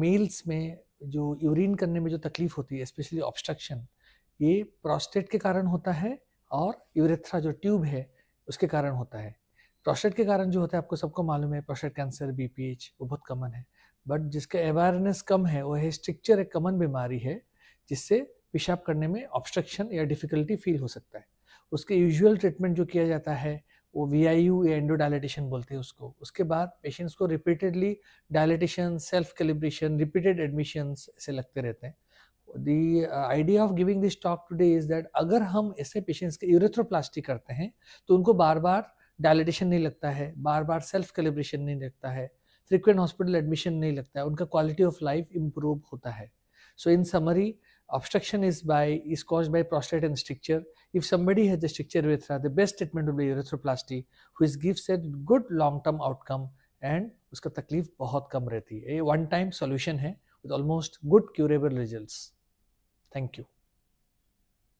Mails में जो urine करने में जो तकलीफ होती है स्पेशली ऑब्स्ट्रक्शन ये प्रोस्टेट के कारण होता है और यूरेथ्रा जो ट्यूब है उसके कारण होता है प्रोस्टेट के कारण जो होता है आपको सबको मालूम है प्रोस्टेट कैंसर बी वो बहुत कॉमन है बट जिसका अवेयरनेस कम है वो है स्ट्रिक्चर एक कॉमन बीमारी है जिससे पेशाब करने में ऑब्स्ट्रक्शन या डिफ़िकल्टी फील हो सकता है उसके यूजुअल ट्रीटमेंट जो किया जाता है वो वी आई यू या एंडो डायलिटेशन बोलते हैं उसको उसके बाद पेशेंट्स को repeatedly dilatation self calibration repeated admissions ऐसे लगते रहते हैं the idea of giving this talk today is that अगर हम ऐसे पेशेंट्स के यूरेथ्रोप्लास्टी करते हैं तो उनको बार बार डायलिटेशन नहीं लगता है बार बार सेल्फ कैलिब्रेशन नहीं लगता है फ्रिक्वेंट हॉस्पिटल एडमिशन नहीं लगता है उनका क्वालिटी ऑफ लाइफ इम्प्रूव होता है so in summary obstruction is by is caused by prostate and stricture. If somebody has a stricture urethra, the best treatment will be urethroplasty, which gives a good long-term outcome and उसका तकलीफ बहुत कम रहती है ये one time solution है with almost good curable results thank you